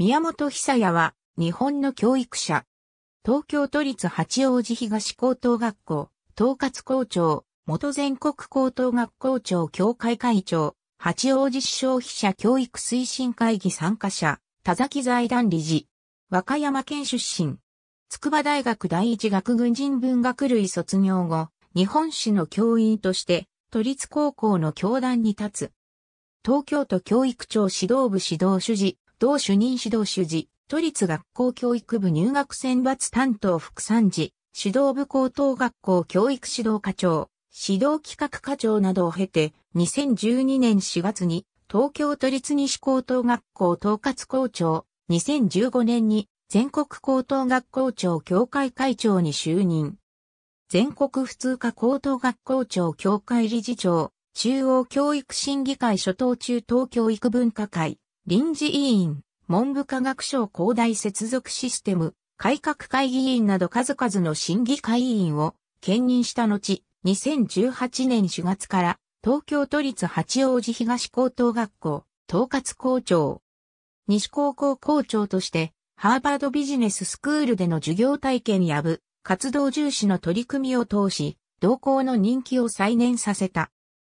宮本久也は、日本の教育者。東京都立八王子東高等学校、統括校長、元全国高等学校長協会会長、八王子市消費者教育推進会議参加者、田崎財団理事、和歌山県出身。筑波大学第一学軍人文学類卒業後、日本史の教員として、都立高校の教壇に立つ。東京都教育庁指導部指導主事、同主任指導主事、都立学校教育部入学選抜担当副参事、指導部高等学校教育指導課長、指導企画課長などを経て、2012年4月に東京都立西高等学校統括校長、2015年に全国高等学校長協会会長に就任。全国普通科高等学校長協会理事長、中央教育審議会初等中等教育文化会、臨時委員、文部科学省広大接続システム、改革会議員など数々の審議会委員を兼任した後、2018年4月から東京都立八王子東高等学校、統括校長、西高校校長として、ハーバードビジネススクールでの授業体験や部、活動重視の取り組みを通し、同校の人気を再燃させた。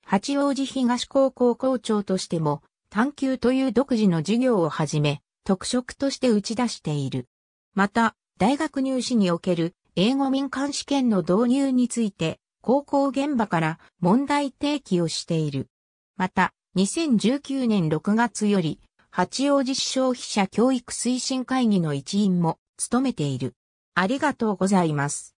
八王子東高校校長としても、探求という独自の授業をはじめ、特色として打ち出している。また、大学入試における英語民間試験の導入について、高校現場から問題提起をしている。また、2019年6月より、八王子市消費者教育推進会議の一員も務めている。ありがとうございます。